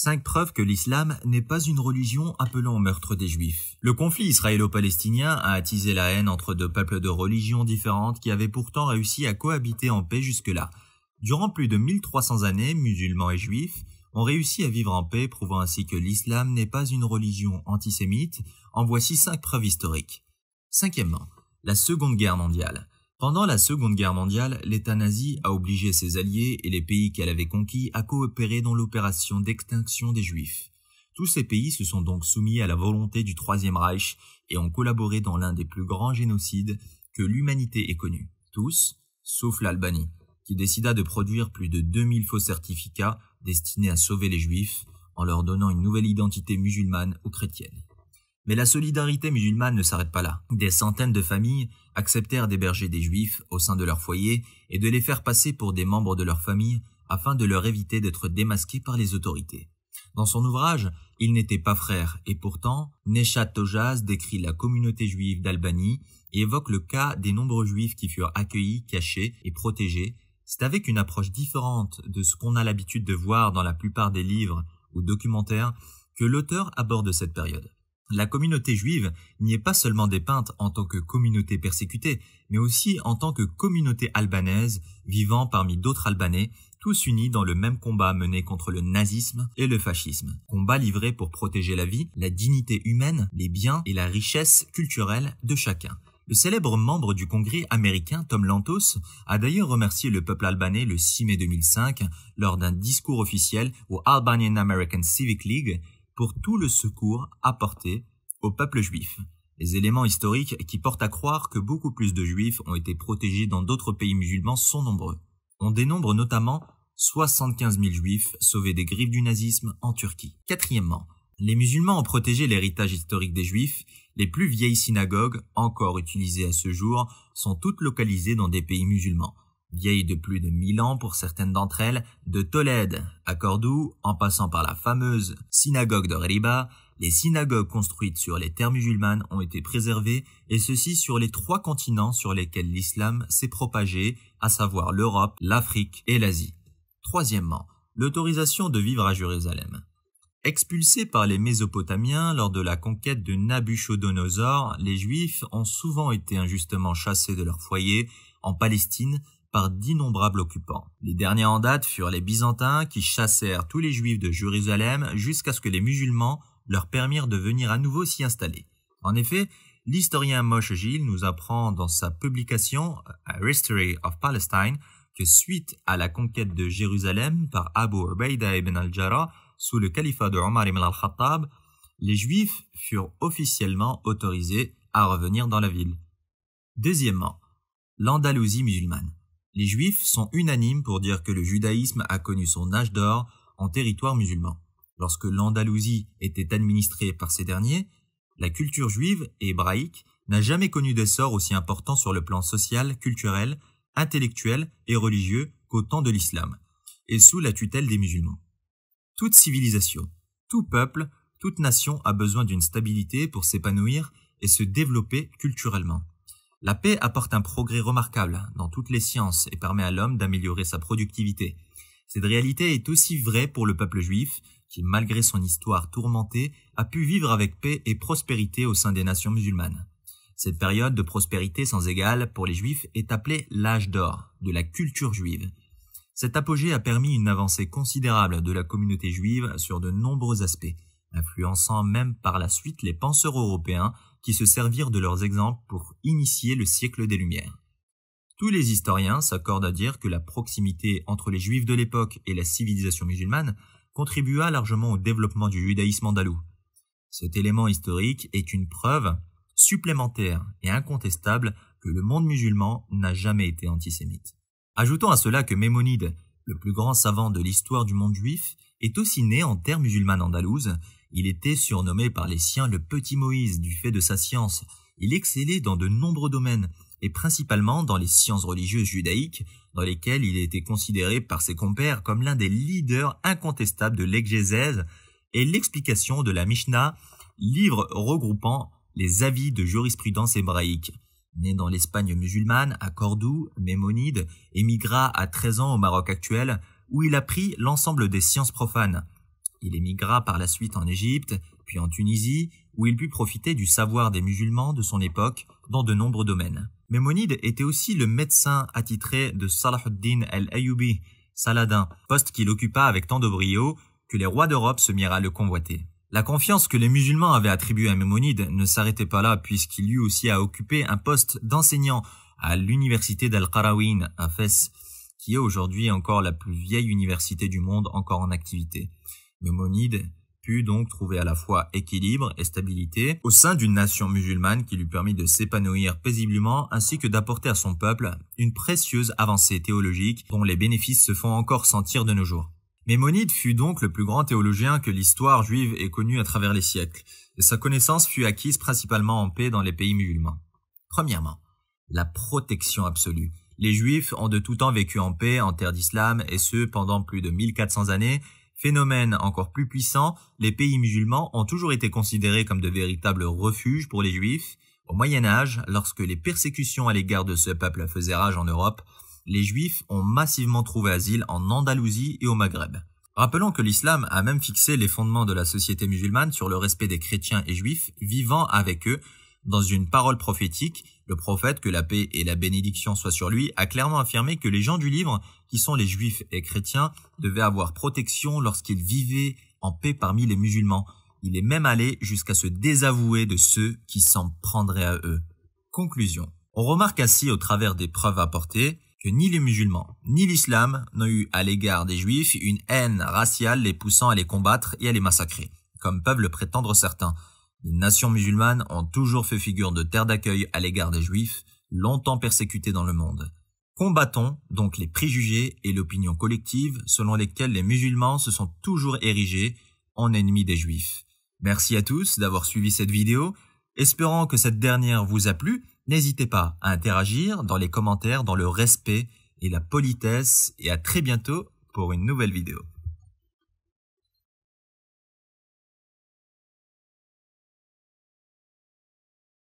Cinq preuves que l'islam n'est pas une religion appelant au meurtre des juifs. Le conflit israélo-palestinien a attisé la haine entre deux peuples de religions différentes qui avaient pourtant réussi à cohabiter en paix jusque-là. Durant plus de 1300 années, musulmans et juifs ont réussi à vivre en paix, prouvant ainsi que l'islam n'est pas une religion antisémite. En voici cinq preuves historiques. Cinquièmement, la Seconde Guerre mondiale. Pendant la Seconde Guerre mondiale, l'État nazi a obligé ses alliés et les pays qu'elle avait conquis à coopérer dans l'opération d'extinction des Juifs. Tous ces pays se sont donc soumis à la volonté du Troisième Reich et ont collaboré dans l'un des plus grands génocides que l'humanité ait connu. Tous, sauf l'Albanie, qui décida de produire plus de 2000 faux certificats destinés à sauver les Juifs en leur donnant une nouvelle identité musulmane ou chrétienne. Mais la solidarité musulmane ne s'arrête pas là. Des centaines de familles acceptèrent d'héberger des juifs au sein de leur foyer et de les faire passer pour des membres de leur famille afin de leur éviter d'être démasqués par les autorités. Dans son ouvrage, ils n'étaient pas frères et pourtant, Neshat Tojaz décrit la communauté juive d'Albanie et évoque le cas des nombreux juifs qui furent accueillis, cachés et protégés. C'est avec une approche différente de ce qu'on a l'habitude de voir dans la plupart des livres ou documentaires que l'auteur aborde cette période. La communauté juive n'y est pas seulement dépeinte en tant que communauté persécutée, mais aussi en tant que communauté albanaise vivant parmi d'autres Albanais, tous unis dans le même combat mené contre le nazisme et le fascisme. Combat livré pour protéger la vie, la dignité humaine, les biens et la richesse culturelle de chacun. Le célèbre membre du Congrès américain Tom Lantos a d'ailleurs remercié le peuple albanais le 6 mai 2005 lors d'un discours officiel au Albanian American Civic League pour tout le secours apporté au peuple juif. Les éléments historiques qui portent à croire que beaucoup plus de juifs ont été protégés dans d'autres pays musulmans sont nombreux. On dénombre notamment 75 000 juifs sauvés des griffes du nazisme en Turquie. Quatrièmement, les musulmans ont protégé l'héritage historique des juifs. Les plus vieilles synagogues, encore utilisées à ce jour, sont toutes localisées dans des pays musulmans. Vieilles de plus de 1000 ans pour certaines d'entre elles, de Tolède à Cordoue, en passant par la fameuse synagogue de Riba, les synagogues construites sur les terres musulmanes ont été préservées, et ceci sur les trois continents sur lesquels l'islam s'est propagé, à savoir l'Europe, l'Afrique et l'Asie. Troisièmement, l'autorisation de vivre à Jérusalem. Expulsés par les Mésopotamiens lors de la conquête de Nabuchodonosor, les Juifs ont souvent été injustement chassés de leur foyer en Palestine par d'innombrables occupants. Les derniers en date furent les Byzantins qui chassèrent tous les Juifs de Jérusalem jusqu'à ce que les musulmans leur permirent de venir à nouveau s'y installer. En effet, l'historien Moshe Gil nous apprend dans sa publication A History of Palestine que suite à la conquête de Jérusalem par Abu Ubaida ibn al-Jarrah sous le califat de Omar ibn al-Khattab, les Juifs furent officiellement autorisés à revenir dans la ville. Deuxièmement, l'Andalousie musulmane. Les juifs sont unanimes pour dire que le judaïsme a connu son âge d'or en territoire musulman. Lorsque l'Andalousie était administrée par ces derniers, la culture juive et hébraïque n'a jamais connu d'essor aussi important sur le plan social, culturel, intellectuel et religieux qu'au temps de l'islam, et sous la tutelle des musulmans. Toute civilisation, tout peuple, toute nation a besoin d'une stabilité pour s'épanouir et se développer culturellement. La paix apporte un progrès remarquable dans toutes les sciences et permet à l'homme d'améliorer sa productivité. Cette réalité est aussi vraie pour le peuple juif, qui, malgré son histoire tourmentée, a pu vivre avec paix et prospérité au sein des nations musulmanes. Cette période de prospérité sans égale pour les juifs est appelée l'âge d'or de la culture juive. Cet apogée a permis une avancée considérable de la communauté juive sur de nombreux aspects, influençant même par la suite les penseurs européens qui se servirent de leurs exemples pour initier le siècle des Lumières. Tous les historiens s'accordent à dire que la proximité entre les Juifs de l'époque et la civilisation musulmane contribua largement au développement du judaïsme andalou. Cet élément historique est une preuve supplémentaire et incontestable que le monde musulman n'a jamais été antisémite. Ajoutons à cela que Mémonide, le plus grand savant de l'histoire du monde juif, est aussi né en terre musulmane andalouse il était surnommé par les siens le petit Moïse du fait de sa science. Il excellait dans de nombreux domaines, et principalement dans les sciences religieuses judaïques, dans lesquelles il était considéré par ses compères comme l'un des leaders incontestables de l'exégèse et l'explication de la Mishnah, livre regroupant les avis de jurisprudence hébraïque. Né dans l'Espagne musulmane, à Cordoue, Mémonide émigra à 13 ans au Maroc actuel, où il apprit l'ensemble des sciences profanes. Il émigra par la suite en Égypte, puis en Tunisie, où il put profiter du savoir des musulmans de son époque dans de nombreux domaines. Mémonide était aussi le médecin attitré de Salahuddin el-Ayoubi, Saladin, poste qu'il occupa avec tant de brio que les rois d'Europe se mirent à le convoiter. La confiance que les musulmans avaient attribuée à Mémonide ne s'arrêtait pas là puisqu'il eut aussi à occuper un poste d'enseignant à l'université d'Al-Qarawin à Fès, qui est aujourd'hui encore la plus vieille université du monde encore en activité. Maimonide put donc trouver à la fois équilibre et stabilité au sein d'une nation musulmane qui lui permit de s'épanouir paisiblement ainsi que d'apporter à son peuple une précieuse avancée théologique dont les bénéfices se font encore sentir de nos jours. Mémonide fut donc le plus grand théologien que l'histoire juive ait connu à travers les siècles, et sa connaissance fut acquise principalement en paix dans les pays musulmans. Premièrement, la protection absolue. Les juifs ont de tout temps vécu en paix en terre d'islam, et ce pendant plus de 1400 années, Phénomène encore plus puissant, les pays musulmans ont toujours été considérés comme de véritables refuges pour les juifs. Au Moyen Âge, lorsque les persécutions à l'égard de ce peuple faisaient rage en Europe, les juifs ont massivement trouvé asile en Andalousie et au Maghreb. Rappelons que l'islam a même fixé les fondements de la société musulmane sur le respect des chrétiens et juifs vivant avec eux dans une parole prophétique, le prophète, que la paix et la bénédiction soient sur lui, a clairement affirmé que les gens du livre, qui sont les juifs et chrétiens, devaient avoir protection lorsqu'ils vivaient en paix parmi les musulmans. Il est même allé jusqu'à se désavouer de ceux qui s'en prendraient à eux. Conclusion. On remarque ainsi au travers des preuves apportées que ni les musulmans ni l'islam n'ont eu à l'égard des juifs une haine raciale les poussant à les combattre et à les massacrer, comme peuvent le prétendre certains. Les nations musulmanes ont toujours fait figure de terre d'accueil à l'égard des juifs, longtemps persécutés dans le monde. Combattons donc les préjugés et l'opinion collective selon lesquelles les musulmans se sont toujours érigés en ennemis des juifs. Merci à tous d'avoir suivi cette vidéo. Espérant que cette dernière vous a plu, n'hésitez pas à interagir dans les commentaires dans le respect et la politesse et à très bientôt pour une nouvelle vidéo.